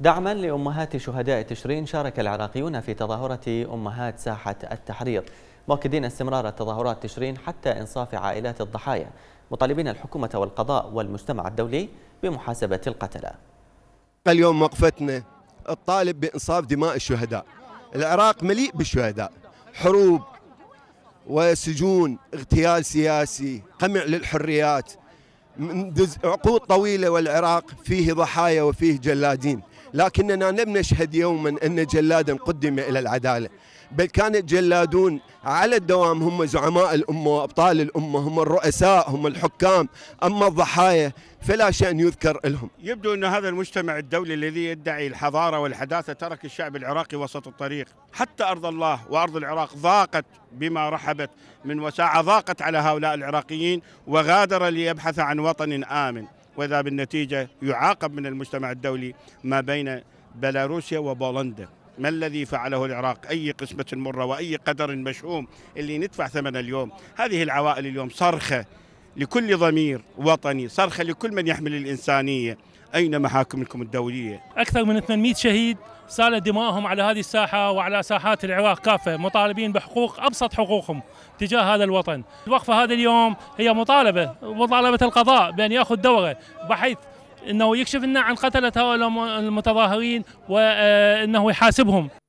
دعما لأمهات شهداء تشرين شارك العراقيون في تظاهرة أمهات ساحة التحرير مؤكدين استمرار تظاهرات تشرين حتى إنصاف عائلات الضحايا مطالبين الحكومة والقضاء والمجتمع الدولي بمحاسبة القتلى اليوم وقفتنا الطالب بإنصاف دماء الشهداء العراق مليء بالشهداء حروب وسجون اغتيال سياسي قمع للحريات من عقود طويلة والعراق فيه ضحايا وفيه جلادين لكننا لم نشهد يوما أن جلادا قدم إلى العدالة بل كان الجلادون على الدوام هم زعماء الأمة وأبطال الأمة هم الرؤساء هم الحكام أما الضحايا فلا شأن يذكر لهم يبدو أن هذا المجتمع الدولي الذي يدعي الحضارة والحداثة ترك الشعب العراقي وسط الطريق حتى أرض الله وأرض العراق ضاقت بما رحبت من وساعة ضاقت على هؤلاء العراقيين وغادر ليبحث عن وطن آمن وإذا بالنتيجة يعاقب من المجتمع الدولي ما بين بيلاروسيا وبولندا ما الذي فعله العراق أي قسمة مرة وأي قدر مشؤوم اللي ندفع ثمنه اليوم هذه العوائل اليوم صرخة لكل ضمير وطني صرخة لكل من يحمل الإنسانية أين محاكمكم الدولية؟ أكثر من 800 شهيد سال دمائهم على هذه الساحة وعلى ساحات العراق كافة مطالبين بحقوق أبسط حقوقهم تجاه هذا الوطن الوقفة هذا اليوم هي مطالبة مطالبة القضاء بأن يأخذ دوره بحيث انه يكشف لنا عن قتله هؤلاء المتظاهرين وانه يحاسبهم